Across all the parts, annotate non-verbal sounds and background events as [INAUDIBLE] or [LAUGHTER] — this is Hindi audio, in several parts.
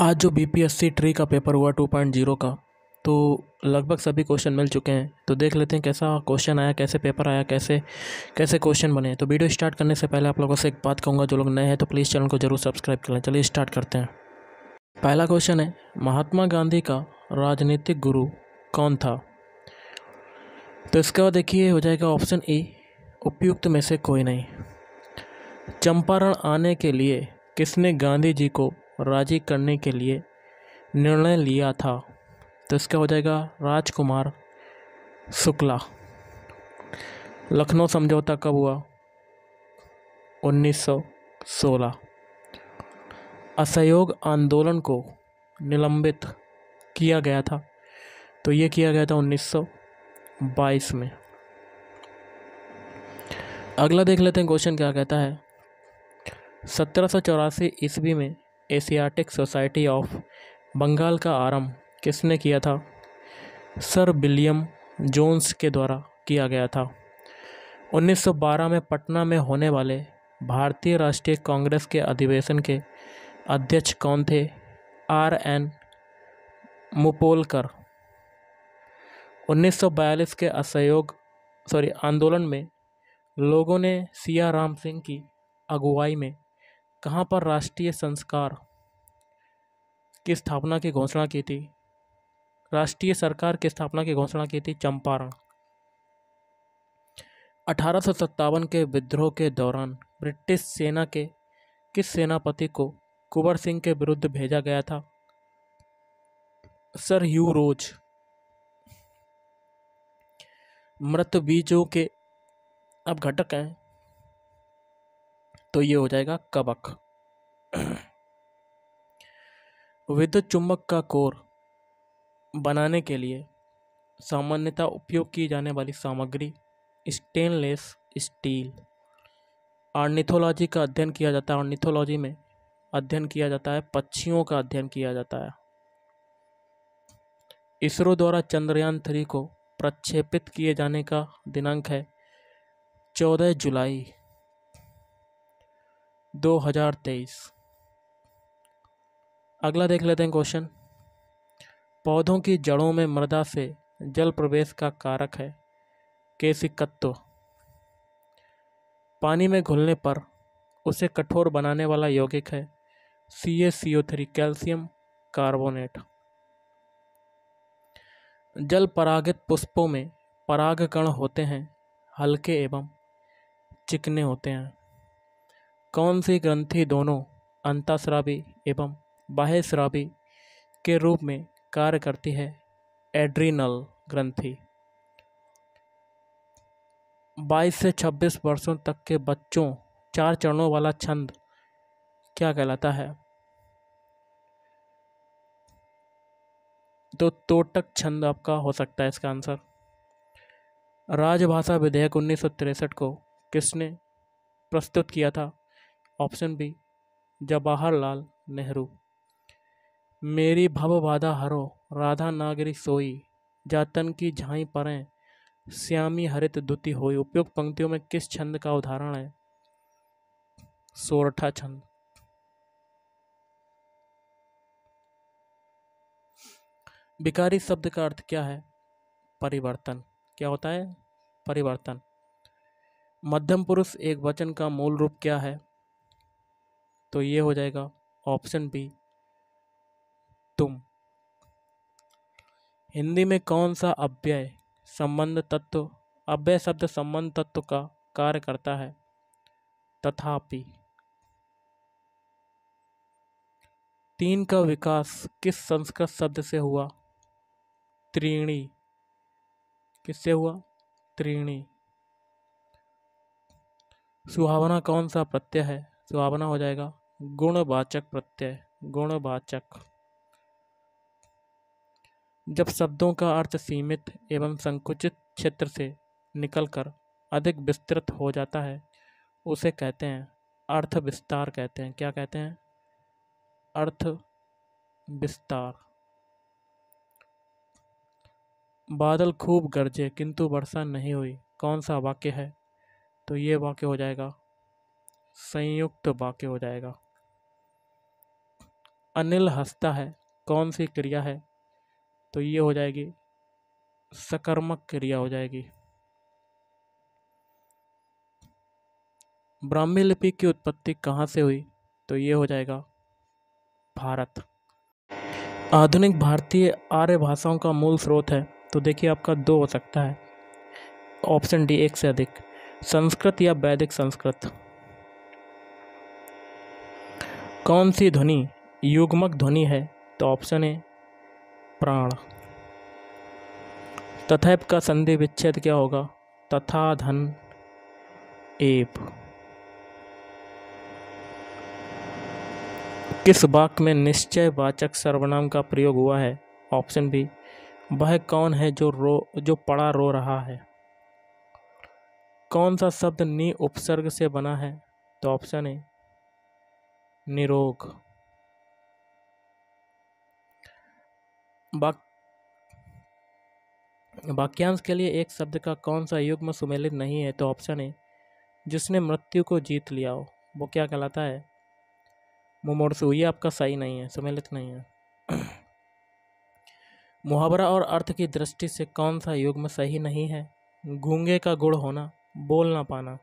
आज जो B P S C TRE का पेपर हुआ टू पॉइंट जीरो का तो लगभग सभी क्वेश्चन मिल चुके हैं तो देख लेते हैं कैसा क्वेश्चन आया कैसे पेपर आया कैसे कैसे क्वेश्चन बने तो वीडियो स्टार्ट करने से पहले आप लोगों से एक बात कहूँगा जो लोग नए हैं तो प्लीज़ चैनल को ज़रूर सब्सक्राइब कर लें चलिए स्टार्ट करते हैं पहला क्वेश्चन है महात्मा गांधी का राजनीतिक गुरु कौन था तो इसके बाद देखिए हो जाएगा ऑप्शन ए उपयुक्त में से कोई नहीं चंपारण आने के लिए किसने गांधी जी को राजी करने के लिए निर्णय लिया था तो इसका हो जाएगा राजकुमार शुक्ला लखनऊ समझौता कब हुआ 1916 असहयोग आंदोलन को निलंबित किया गया था तो ये किया गया था 1922 में अगला देख लेते हैं क्वेश्चन क्या कहता है सत्रह सौ ईस्वी में एशियाटिक सोसाइटी ऑफ बंगाल का आरंभ किसने किया था सर विलियम जोन्स के द्वारा किया गया था 1912 में पटना में होने वाले भारतीय राष्ट्रीय कांग्रेस के अधिवेशन के अध्यक्ष कौन थे आर एन मुपोलकर 1942 के असहयोग सॉरी आंदोलन में लोगों ने सिया राम सिंह की अगुवाई में कहाँ पर राष्ट्रीय संस्कार की स्थापना की घोषणा की थी राष्ट्रीय सरकार की स्थापना की घोषणा की थी चंपारण अठारह के विद्रोह के दौरान ब्रिटिश सेना के किस सेनापति को कुंवर सिंह के विरुद्ध भेजा गया था सर ह्यू रोज मृत बीजों के अब घटक हैं तो ये हो जाएगा कवक [CLEARS THROAT] विद्युत चुंबक का कोर बनाने के लिए सामान्यतः उपयोग की जाने वाली सामग्री स्टेनलेस स्टील आर्निथोलॉजी का अध्ययन किया जाता है आर्निथोलॉजी में अध्ययन किया जाता है पक्षियों का अध्ययन किया जाता है इसरो द्वारा चंद्रयान थ्री को प्रक्षेपित किए जाने का दिनांक है चौदह जुलाई 2023 अगला देख लेते हैं क्वेश्चन पौधों की जड़ों में मृदा से जल प्रवेश का कारक है केसिकत्व पानी में घुलने पर उसे कठोर बनाने वाला यौगिक है C A C O three calcium carbonate जल परागित पुष्पों में पराग कण होते हैं हल्के एवं चिकने होते हैं कौन से ग्रंथि दोनों अंतःस्रावी एवं बाह्यश्रावी के रूप में कार्य करती है एड्रीनल ग्रंथि 22 से 26 वर्षों तक के बच्चों चार चरणों वाला छंद क्या कहलाता है तो तोटक छंद आपका हो सकता है इसका आंसर राजभाषा विधेयक उन्नीस को किसने प्रस्तुत किया था ऑप्शन बी जवाहरलाल नेहरू मेरी भव बाधा हरो राधा नागरी सोई जातन की झाई परें श्यामी हरित दुति होई उपयुक्त पंक्तियों में किस छंद का उदाहरण है सोरठा छंद बिकारी शब्द का अर्थ क्या है परिवर्तन क्या होता है परिवर्तन मध्यम पुरुष एक वचन का मूल रूप क्या है तो ये हो जाएगा ऑप्शन बी तुम हिंदी में कौन सा अव्यय संबंध तत्व अव्यय शब्द संबंध तत्व का कार्य करता है तथापि तीन का विकास किस संस्कृत शब्द से हुआ त्रीणी किससे हुआ त्रीणी सुहावना कौन सा प्रत्यय है तो अपना हो जाएगा गुणवाचक प्रत्यय गुणवाचक जब शब्दों का अर्थ सीमित एवं संकुचित क्षेत्र से निकलकर अधिक विस्तृत हो जाता है उसे कहते हैं अर्थ विस्तार कहते हैं क्या कहते हैं अर्थ विस्तार बादल खूब गरजे किंतु वर्षा नहीं हुई कौन सा वाक्य है तो ये वाक्य हो जाएगा संयुक्त वाक्य हो जाएगा अनिल हंसता है कौन सी क्रिया है तो ये हो जाएगी सकर्मक क्रिया हो जाएगी ब्राह्मी लिपि की उत्पत्ति कहाँ से हुई तो ये हो जाएगा भारत आधुनिक भारतीय आर्य भाषाओं का मूल स्रोत है तो देखिए आपका दो हो सकता है ऑप्शन डी एक से अधिक संस्कृत या वैदिक संस्कृत कौन सी ध्वनि युग्मक ध्वनि है तो ऑप्शन है प्राण तथैप का संधि विच्छेद क्या होगा तथा धन एप किस वाक्य में निश्चय वाचक सर्वनाम का प्रयोग हुआ है ऑप्शन बी वह कौन है जो रो जो पड़ा रो रहा है कौन सा शब्द नी उपसर्ग से बना है तो ऑप्शन ए निरोग वाक्यांश वाक्यांश के लिए एक शब्द का कौन सा युग्म सुमेलित नहीं है तो ऑप्शन है जिसने मृत्यु को जीत लिया हो वो क्या कहलाता है मुमोरसू ये आपका सही नहीं है सुमेलित नहीं है [CLEARS THROAT] मुहावरा और अर्थ की दृष्टि से कौन सा युग्म सही नहीं है गूंगे का गुड़ होना बोल ना पाना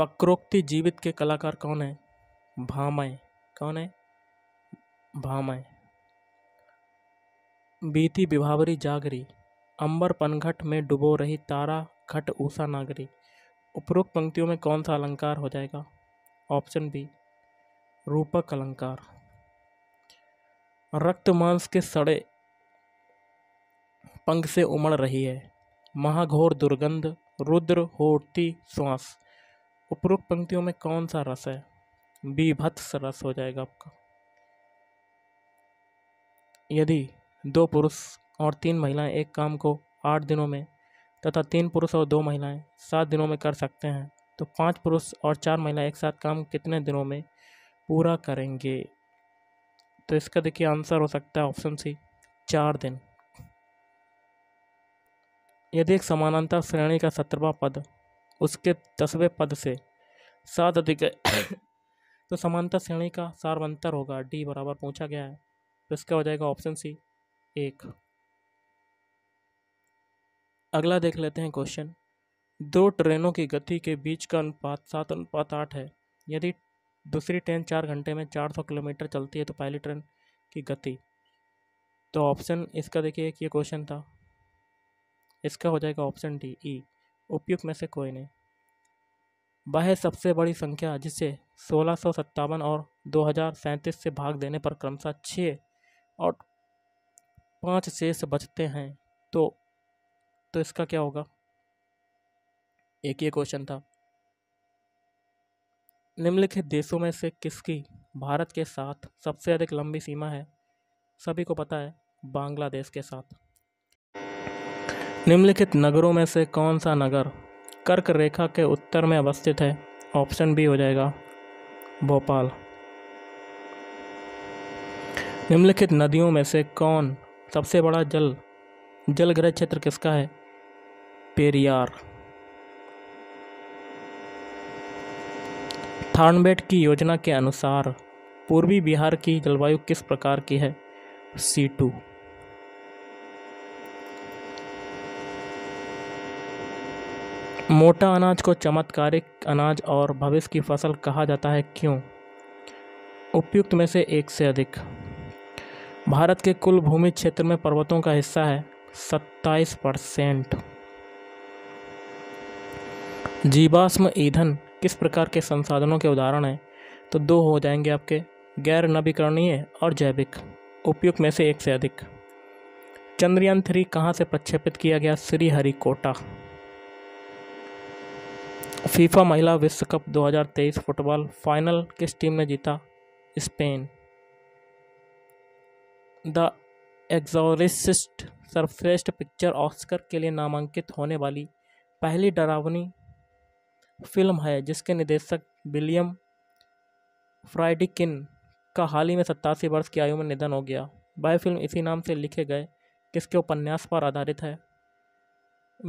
वक्रोक्ति जीवित के कलाकार कौन है भामय कौन है भामय बीती विभावरी जागरी अंबर पनघट में डुबो रही तारा घट ऊषा नागरी उपरोक्त पंक्तियों में कौन सा अलंकार हो जाएगा ऑप्शन बी रूपक अलंकार रक्त मांस के सड़े पंख से उमड़ रही है महाघोर दुर्गंध रुद्र होती श्वास उपरोक्त पंक्तियों में कौन सा रस है बीभत्स रस हो जाएगा आपका यदि दो पुरुष और तीन महिलाएं एक काम को आठ दिनों में तथा तीन पुरुष और दो महिलाएं सात दिनों में कर सकते हैं तो पांच पुरुष और चार महिलाएं एक साथ काम कितने दिनों में पूरा करेंगे तो इसका देखिए आंसर हो सकता है ऑप्शन सी चार दिन यदि एक समानांतर श्रेणी का सत्रवा पद उसके दसवें पद से सात अधिक [COUGHS] तो समानता श्रेणी का सार अंतर होगा डी बराबर पूछा गया है तो इसका हो जाएगा ऑप्शन सी एक अगला देख लेते हैं क्वेश्चन दो ट्रेनों की गति के बीच का अनुपात सात अनुपात आठ है यदि दूसरी ट्रेन चार घंटे में चार सौ किलोमीटर चलती है तो पहली ट्रेन की गति तो ऑप्शन इसका देखिए एक ये क्वेश्चन था इसका हो जाएगा ऑप्शन डी ई उपयुक्त में से कोई नहीं वह सबसे बड़ी संख्या जिसे सोलह और दो से भाग देने पर क्रमशः छः और पाँच शेष बचते हैं तो तो इसका क्या होगा एक ये क्वेश्चन था निम्नलिखित देशों में से किसकी भारत के साथ सबसे अधिक लंबी सीमा है सभी को पता है बांग्लादेश के साथ निम्नलिखित नगरों में से कौन सा नगर कर्क रेखा के उत्तर में अवस्थित है ऑप्शन बी हो जाएगा भोपाल निम्नलिखित नदियों में से कौन सबसे बड़ा जल जलग्रह क्षेत्र किसका है पेरियार थार्नबेट की योजना के अनुसार पूर्वी बिहार की जलवायु किस प्रकार की है सी टू मोटा अनाज को चमत्कारिक अनाज और भविष्य की फसल कहा जाता है क्यों उपयुक्त में से एक से अधिक भारत के कुल भूमि क्षेत्र में पर्वतों का हिस्सा है सत्ताईस परसेंट जीवाश्म ईंधन किस प्रकार के संसाधनों के उदाहरण हैं तो दो हो जाएंगे आपके गैर नवीकरणीय और जैविक उपयुक्त में से एक से अधिक चंद्रयान थ्री कहाँ से प्रक्षेपित किया गया श्रीहरिकोटा फीफा महिला विश्व कप 2023 फुटबॉल फाइनल किस टीम ने जीता स्पेन द एग्जोरिस्ट सर्वश्रेष्ठ पिक्चर ऑस्कर के लिए नामांकित होने वाली पहली डरावनी फिल्म है जिसके निदेशक विलियम फ्राइडिकिन का हाल ही में सत्तासी वर्ष की आयु में निधन हो गया वह फिल्म इसी नाम से लिखे गए किसके उपन्यास पर आधारित है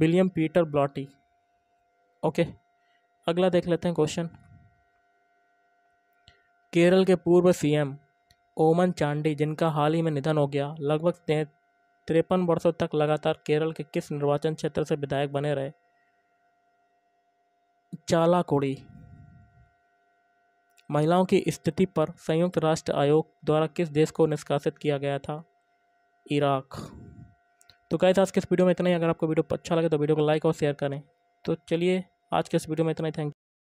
विलियम पीटर ब्लॉटी ओके अगला देख लेते हैं क्वेश्चन केरल के पूर्व सीएम ओमन चांडी जिनका हाल ही में निधन हो गया लगभग तिरपन वर्षों तक लगातार केरल के किस निर्वाचन क्षेत्र से विधायक बने रहे चालाकोड़ी महिलाओं की स्थिति पर संयुक्त राष्ट्र आयोग द्वारा किस देश को निष्कासित किया गया था इराक तो कैसे आज किस वीडियो में इतना ही अगर आपको वीडियो अच्छा लगे तो वीडियो को लाइक और शेयर करें तो चलिए आज के इस वीडियो में इतना ही थैंक